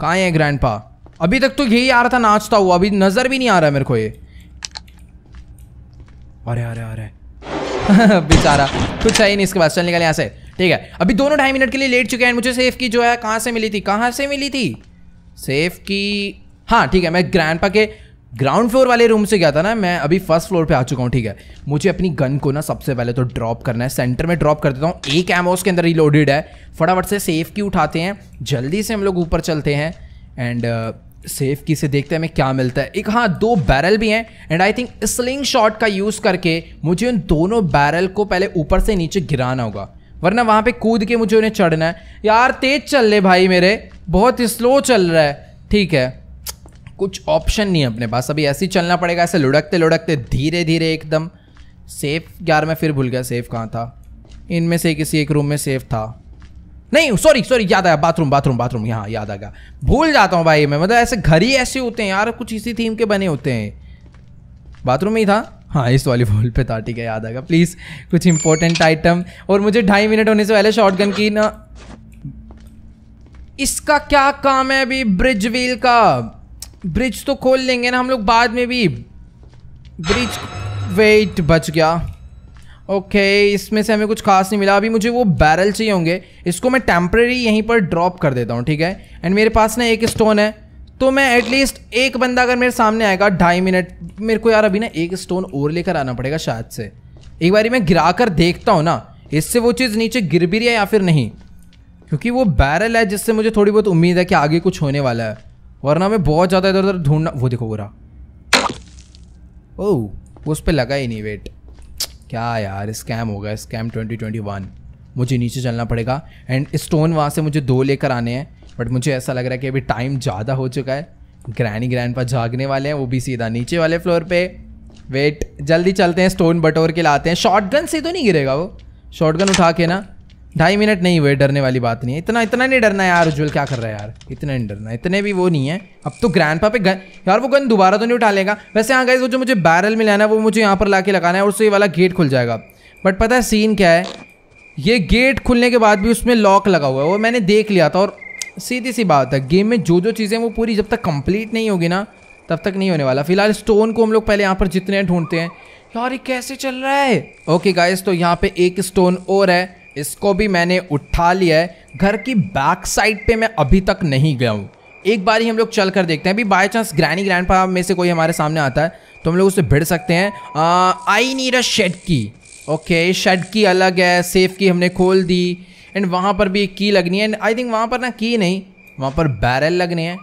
कहाँ है ग्रैंड अभी तक तो यही आ रहा था नाचता हुआ अभी नज़र भी नहीं आ रहा मेरे को ये अरे अरे अरे बेचारा कुछ है ही नहीं इसके बाद चल निकल यहाँ से ठीक है अभी दोनों ढाई मिनट के लिए लेट चुके हैं मुझे सेफ की जो है कहाँ से मिली थी कहाँ से मिली थी सेफ की हाँ ठीक है मैं ग्रैंड के ग्राउंड फ्लोर वाले रूम से गया था ना मैं अभी फर्स्ट फ्लोर पे आ चुका हूँ ठीक है मुझे अपनी गन को ना सबसे पहले तो ड्रॉप करना है सेंटर में ड्रॉप कर देता हूँ एक एमोस के अंदर रिलोडेड है फटाफट से सेफ की उठाते हैं जल्दी से हम लोग ऊपर चलते हैं एंड uh, सेफ की से देखते हैं हमें क्या मिलता है एक हाँ दो बैरल भी हैं and I think slingshot का यूज़ करके मुझे उन दोनों बैरल को पहले ऊपर से नीचे गिराना होगा वरना वहाँ पे कूद के मुझे उन्हें चढ़ना है यार तेज चल रहे भाई मेरे बहुत स्लो चल रहा है ठीक है कुछ ऑप्शन नहीं है अपने पास अभी ऐसे ही चलना पड़ेगा ऐसे लुढ़कते लुढ़कते धीरे धीरे एकदम सेफ यार मैं फिर भूल गया सेफ कहाँ था इनमें से किसी एक रूम में सेफ था नहीं सॉरी सॉरी याद आया बाथरूम बाथरूम बाथरूम यहाँ याद आ गया भूल जाता हूँ भाई मैं मतलब ऐसे घर ही ऐसे होते हैं यार कुछ इसी थीम के बने होते हैं बाथरूम ही था हाँ इस वाली वॉल पे था ठीक है याद आएगा प्लीज़ कुछ इंपॉर्टेंट आइटम और मुझे ढाई मिनट होने से पहले शॉटगन की ना इसका क्या काम है अभी ब्रिज व्हील का ब्रिज तो खोल लेंगे ना हम लोग बाद में भी ब्रिज वेट बच गया ओके okay, इसमें से हमें कुछ खास नहीं मिला अभी मुझे वो बैरल चाहिए होंगे इसको मैं टेम्प्रेरी यहीं पर ड्रॉप कर देता हूँ ठीक है एंड मेरे पास ना एक स्टोन है तो मैं एटलीस्ट एक बंदा अगर मेरे सामने आएगा ढाई मिनट मेरे को यार अभी ना एक स्टोन और लेकर आना पड़ेगा शायद से एक बारी मैं गिरा कर देखता हूँ ना इससे वो चीज़ नीचे गिर भी रही है या फिर नहीं क्योंकि वो बैरल है जिससे मुझे थोड़ी बहुत उम्मीद है कि आगे कुछ होने वाला है वरना मैं बहुत ज़्यादा इधर उधर ढूंढना वो देखो बुरा ओह उस पर लगा ही नहीं वेट क्या यार स्कैम हो गया स्कैम 2021 मुझे नीचे चलना पड़ेगा एंड स्टोन वहाँ से मुझे दो लेकर आने हैं बट मुझे ऐसा लग रहा है कि अभी टाइम ज़्यादा हो चुका है ग्रैनी ग्रैंड पर जागने वाले हैं वो भी सीधा नीचे वाले फ्लोर पे वेट जल्दी चलते हैं स्टोन बटोर के लाते हैं शॉर्ट से तो नहीं गिरेगा वो शॉर्ट उठा के ना ढाई मिनट नहीं हुए डरने वाली बात नहीं है इतना इतना नहीं डरना है यार उज्जवल क्या कर रहा है यार इतना नहीं डरना इतने भी वो नहीं है अब तो ग्रैंड पे गन यार वो गन दोबारा तो नहीं उठा लेगा वैसे हाँ गाइज वो जो मुझे बैरल में लाना है वो मुझे यहाँ पर ला के लगाना है और उससे ये वाला गेट खुल जाएगा बट पता है सीन क्या है ये गेट खुलने के बाद भी उसमें लॉक लगा हुआ है वो मैंने देख लिया था और सीधी सी बात है गेम में जो जो चीज़ें वो पूरी जब तक कंप्लीट नहीं होगी ना तब तक नहीं होने वाला फिलहाल स्टोन को हम लोग पहले यहाँ पर जितने ढूंढते हैं यार ये कैसे चल रहा है ओके गाइज तो यहाँ पे एक स्टोन और है इसको भी मैंने उठा लिया है घर की बैक साइड पे मैं अभी तक नहीं गया हूँ एक बार ही हम लोग चल कर देखते हैं अभी बाय चांस ग्रैनी ग्रैंड में से कोई हमारे सामने आता है तो हम लोग उससे भिड़ सकते हैं आई नीर अ शेड की ओके शेड की अलग है सेफ की हमने खोल दी एंड वहाँ पर भी की लगनी है एंड आई थिंक वहाँ पर ना की नहीं वहाँ पर बैरल लगने हैं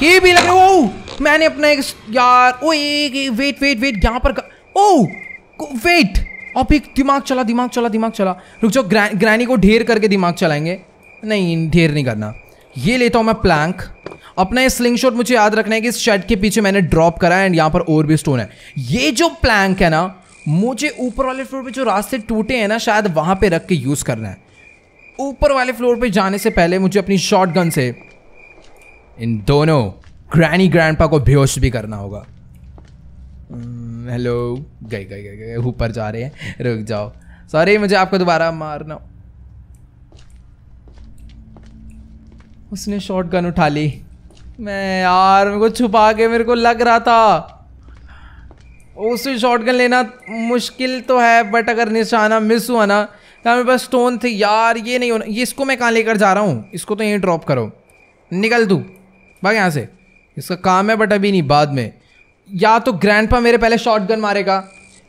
की भी लग ओ मैंने अपना एक यार ओ एक वेट वेट वेट यहाँ पर ओ वेट अब एक दिमाग चला दिमाग चला दिमाग चला रुक जाओ ग्रै, ग्रैनी को ढेर करके दिमाग चलाएंगे नहीं ढेर नहीं करना ये लेता हूँ मैं प्लैंक अपना ये स्लिंग शॉट मुझे याद रखना है कि इस शेड के पीछे मैंने ड्रॉप करा है एंड यहाँ पर और भी स्टोन है ये जो प्लैंक है ना मुझे ऊपर वाले फ्लोर पर जो रास्ते टूटे हैं ना शायद वहाँ पर रख के यूज़ करना है ऊपर वाले फ्लोर पर जाने से पहले मुझे अपनी शॉर्ट से इन दोनों ग्रैनी ग्रैंडपा को बेहोश भी करना होगा हेलो गए गए गए गए ऊपर जा रहे हैं रुक जाओ सॉरी मुझे आपको दोबारा मारना उसने शॉर्ट गन उठा ली मैं यार मेरे को छुपा के मेरे को लग रहा था उसे शॉर्ट गन लेना मुश्किल तो है बट अगर निशाना मिस हुआ ना तो मेरे पास स्टोन थे यार ये नहीं होना ये इसको मैं कहाँ लेकर जा रहा हूँ इसको तो यहीं ड्रॉप करो निकल तू भाग यहाँ से इसका काम है बट अभी नहीं बाद में या तो ग्रैंड मेरे पहले शॉट मारेगा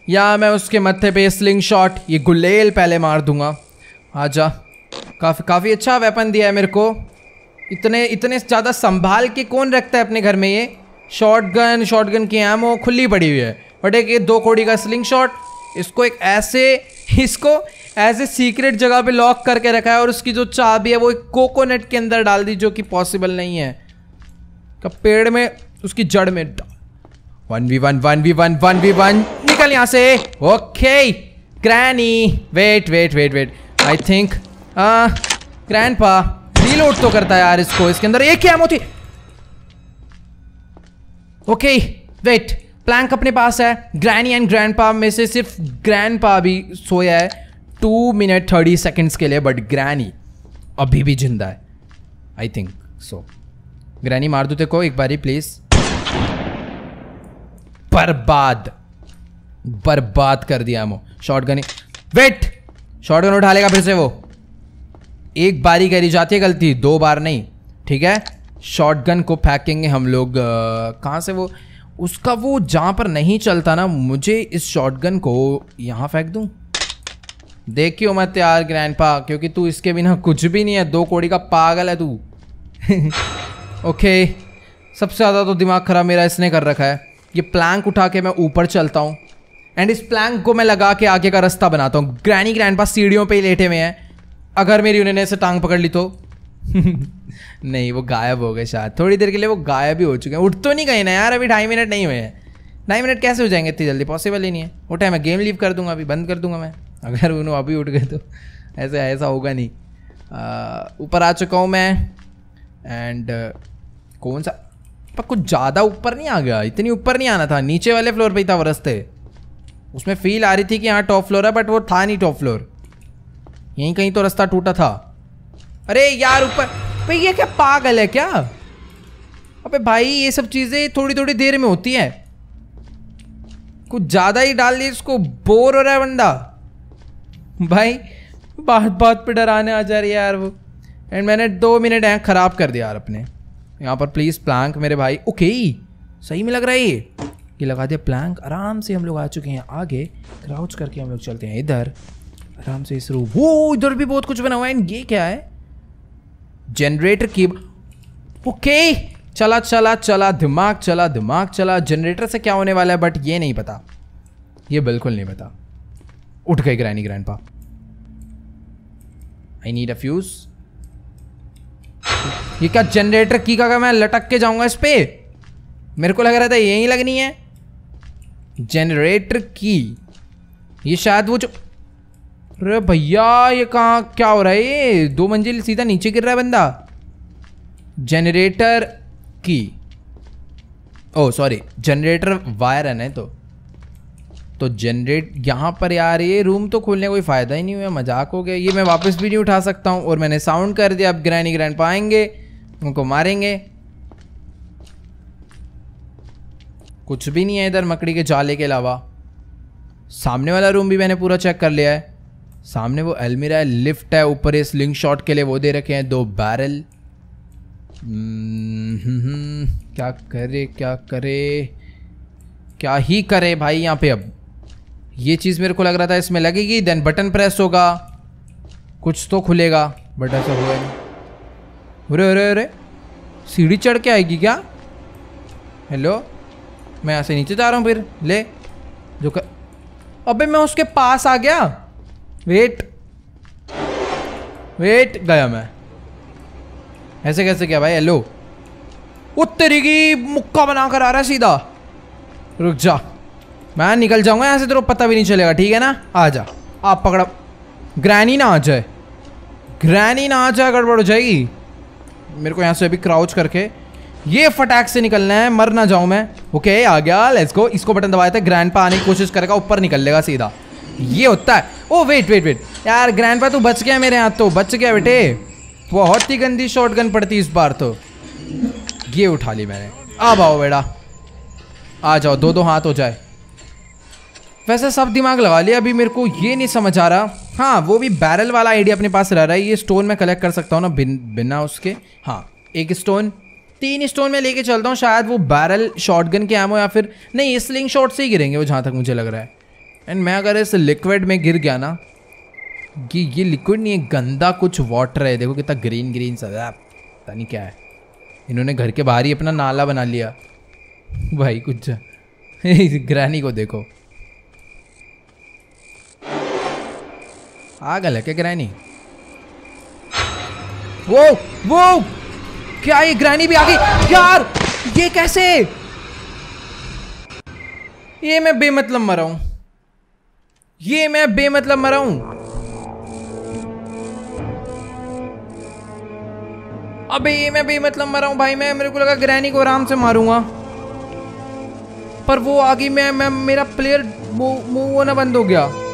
या मैं उसके मत्थे पे स्लिंग शॉट ये गुलेल पहले मार दूंगा आजा काफ़ी काफ़ी अच्छा वेपन दिया है मेरे को इतने इतने ज़्यादा संभाल के कौन रखता है अपने घर में ये शॉटगन शॉटगन की वो खुली पड़ी हुई है बट एक ये दो कोड़ी का स्लिंग शॉट इसको एक ऐसे इसको ऐसे सीक्रेट जगह पे लॉक करके रखा है और उसकी जो चाबी है वो एक कोकोनट के अंदर डाल दी जो कि पॉसिबल नहीं है पेड़ में उसकी जड़ में one v one one v one one v one निकल यहाँ से okay granny wait wait wait wait I think grandpa reload तो करता है यार इसको इसके अंदर एक ही एमो थी ओके वेट प्लैंक अपने पास है ग्रैनी एंड ग्रैंड पा में से सिर्फ ग्रैंड पा भी सोया है टू मिनट थर्टी सेकेंड्स के लिए बट ग्रैनी अभी भी जिंदा है आई थिंक सो ग्रैनी मार दो तेरे को एक बारी प्लीज़ बर्बाद बर्बाद कर दिया shotgun wait shotgun उठा लेगा फिर से वो एक बारी करी जाती है गलती दो बार नहीं ठीक है शॉर्ट गन को फेंकेंगे हम लोग कहाँ से वो उसका वो जहाँ पर नहीं चलता ना मुझे इस शॉर्ट गन को यहाँ फेंक दूँ देखियो त्यार ग्रैंड पा क्योंकि तू इसके बिना कुछ भी नहीं है दो कोड़ी का पागल है तू ओके सबसे ज़्यादा तो दिमाग ख़राब मेरा इसने कर रखा है ये प्लैंक उठा के मैं ऊपर चलता हूँ एंड इस प्लैंक को मैं लगा के आगे का रास्ता बनाता हूँ ग्रैनी ग्रैंड पास सीढ़ियों पर ही लेटे हुए हैं अगर मेरी उन्होंने ऐसे टांग पकड़ ली तो नहीं वो गायब हो गए शायद थोड़ी देर के लिए वो गायब ही हो चुके हैं उठ तो नहीं गए ना यार अभी ढाई मिनट नहीं हुए हैं ढाई मिनट कैसे हो जाएंगे इतनी जल्दी पॉसिबल ही नहीं है वो टाइम मैं गेम लीव कर दूंगा अभी बंद कर दूंगा मैं अगर उन्होंने अभी उठ गए तो ऐसे ऐसा होगा नहीं ऊपर आ चुका हूँ मैं एंड कौन सा पर कुछ ज़्यादा ऊपर नहीं आ गया इतनी ऊपर नहीं आना था नीचे वाले फ्लोर पे ही था वो रस्ते उसमें फील आ रही थी कि यहाँ टॉप फ्लोर है बट वो था नहीं टॉप फ्लोर यहीं कहीं तो रास्ता टूटा था अरे यार ऊपर भाई ये क्या पागल है क्या अबे भाई ये सब चीज़ें थोड़ी थोड़ी देर में होती हैं कुछ ज़्यादा ही डाल दिए इसको बोर हो रहा है बंदा भाई बात बात पे डराने आ जा रही है यार वो एंड मैंने दो मिनट यहाँ ख़राब कर दिया यार अपने यहाँ पर प्लीज़ प्लैंक मेरे भाई ओके सही में लग रहा है ये ये लगा दिया प्लैंक आराम से हम लोग आ चुके हैं आगे क्राउच करके हम लोग चलते हैं इधर आराम से इस रू वो इधर भी बहुत कुछ बना हुआ है ये क्या है जनरेटर की ओके चला चला चला दिमाग चला दिमाग चला जनरेटर से क्या होने वाला है बट ये नहीं पता ये बिल्कुल नहीं पता उठ गई ग्रैनी ग्रैंड पा आई नीड अ फ्यूज़ ये क्या जनरेटर की का, का मैं लटक के जाऊंगा इस पे मेरे को लग रहा था यही लगनी है जनरेटर की ये शायद वो जो अरे भैया ये कहाँ क्या हो रहा है ये दो मंजिल सीधा नीचे गिर रहा है बंदा जनरेटर की ओ सॉरी जनरेटर वायर है ना तो तो जनरेट यहाँ पर यार ये रूम तो खोलने कोई फ़ायदा ही नहीं हुआ मजाक हो गया ये मैं वापस भी नहीं उठा सकता हूँ और मैंने साउंड कर दिया अब ग्रैंड ग्रैंड पाएंगे उनको मारेंगे कुछ भी नहीं है इधर मकड़ी के जाले के अलावा सामने वाला रूम भी मैंने पूरा चेक कर लिया है सामने वो अलमीरा है लिफ्ट है ऊपर ये स्लिंग शॉट के लिए वो दे रखे हैं दो बैरल हम्म, हम्म, हम्म, क्या करे क्या करे क्या ही करे भाई यहाँ पे अब ये चीज़ मेरे को लग रहा था इसमें लगेगी देन बटन प्रेस होगा कुछ तो खुलेगा बट ऐसा हुआ नहीं अरे अरे अरे सीढ़ी चढ़ के आएगी क्या हेलो मैं ऐसे नीचे जा रहा हूँ फिर ले जो कर अबे मैं उसके पास आ गया वेट वेट गया मैं ऐसे कैसे क्या भाई हेलो उत्तरी की मुक्का बनाकर आ रहा है सीधा रुक जा मैं निकल जाऊंगा यहाँ से तेरे पता भी नहीं चलेगा ठीक है ना आ जा आप पकड़ा ग्रैनी ना आ जाए ग्रैनी ना आ जाए गड़बड़ हो जाएगी मेरे को यहाँ से अभी क्राउच करके ये फटैक से निकलना है मर ना जाऊँ मैं ओके आ गया लेट्स गो इसको बटन दबाया था ग्रैंड पा आने की कोशिश करेगा ऊपर निकल लेगा सीधा ये होता है ओ वेट वेट वेट यार ग्रैंड पा तू बच गया मेरे हाथ तो बच गया बेटे बहुत ही गंदी शॉर्ट गन पड़ती इस बार तो ये उठा ली मैंने अब आओ बेटा आ जाओ दो दो हाथ हो जाए वैसे सब दिमाग लगा लिया अभी मेरे को ये नहीं समझ आ रहा हाँ वो भी बैरल वाला आइडिया अपने पास रह रहा है ये स्टोन मैं कलेक्ट कर सकता हूँ ना बिन बिना उसके हाँ एक स्टोन तीन स्टोन में लेके चलता हूँ शायद वो बैरल शॉटगन के हो या फिर नहीं स्लिंग शॉट से ही गिरेंगे वो जहाँ तक मुझे लग रहा है एंड मैं अगर इस लिक्विड में गिर गया ना कि ये लिक्विड नहीं है गंदा कुछ वाटर है देखो कितना ग्रीन ग्रीन सा पता नहीं क्या है इन्होंने घर के बाहर ही अपना नाला बना लिया भाई कुछ ग्रहणी को देखो पागल है क्या ग्रैनी वो वो क्या ये ग्रैनी भी आ गई यार ये कैसे ये मैं बेमतलब मरा हूं ये मैं बेमतलब मरा हूं अबे ये मैं बेमतलब मरा हूं भाई मैं मेरे को लगा ग्रैनी को आराम से मारूंगा पर वो आ गई मैं मैं मेरा प्लेयर मूव होना बंद हो गया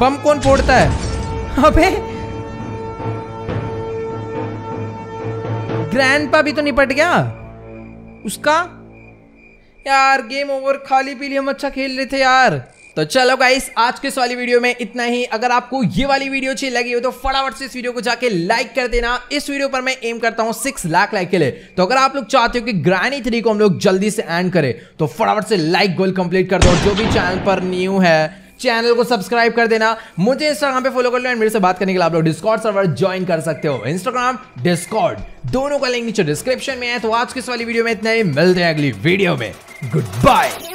बम कौन फोड़ता है अबे ग्रैंडपा भी तो निपट गया उसका यार गेम ओवर खाली पीली हम अच्छा खेल रहे थे यार तो चलो गाइस आज के इस वाली वीडियो में इतना ही अगर आपको ये वाली वीडियो अच्छी लगी हो तो फटाफट से इस वीडियो को जाके लाइक कर देना इस वीडियो पर मैं एम करता हूँ सिक्स लाख लाइक के लिए तो अगर आप लोग चाहते हो कि ग्रैनी थ्री को हम लोग जल्दी से एंड करें तो फटाफट से लाइक गोल कंप्लीट कर दो जो भी चैनल पर न्यू है चैनल को सब्सक्राइब कर देना मुझे इंस्टाग्राम पे फॉलो कर लो एंड मेरे से बात करने के लिए आप लोग डिस्कॉर्ड सर्वर ज्वाइन कर सकते हो इंस्टाग्राम डिस्कॉर्ड दोनों का लिंक नीचे डिस्क्रिप्शन में है तो आज किस वाली वीडियो में इतना ही मिलते हैं अगली वीडियो में गुड बाय